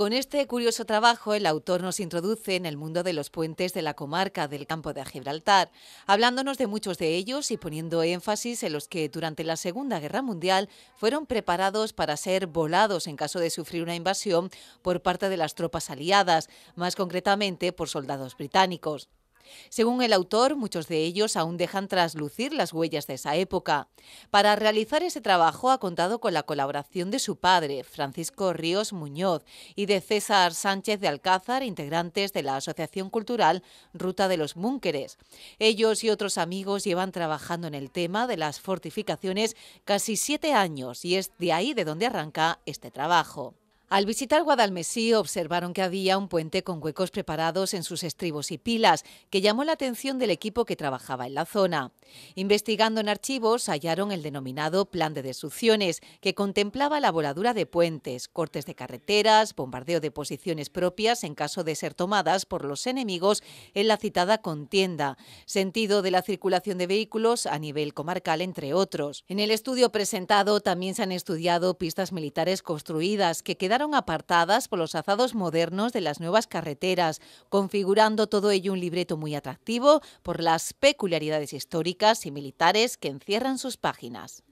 Con este curioso trabajo, el autor nos introduce en el mundo de los puentes de la comarca del campo de Gibraltar, hablándonos de muchos de ellos y poniendo énfasis en los que durante la Segunda Guerra Mundial fueron preparados para ser volados en caso de sufrir una invasión por parte de las tropas aliadas, más concretamente por soldados británicos. Según el autor, muchos de ellos aún dejan traslucir las huellas de esa época. Para realizar ese trabajo ha contado con la colaboración de su padre, Francisco Ríos Muñoz, y de César Sánchez de Alcázar, integrantes de la Asociación Cultural Ruta de los Múnqueres. Ellos y otros amigos llevan trabajando en el tema de las fortificaciones casi siete años y es de ahí de donde arranca este trabajo. Al visitar Guadalmesí observaron que había un puente con huecos preparados en sus estribos y pilas, que llamó la atención del equipo que trabajaba en la zona. Investigando en archivos hallaron el denominado Plan de Destrucciones, que contemplaba la voladura de puentes, cortes de carreteras, bombardeo de posiciones propias en caso de ser tomadas por los enemigos en la citada contienda, sentido de la circulación de vehículos a nivel comarcal, entre otros. En el estudio presentado también se han estudiado pistas militares construidas que quedaron apartadas por los azados modernos de las nuevas carreteras, configurando todo ello un libreto muy atractivo por las peculiaridades históricas y militares que encierran sus páginas.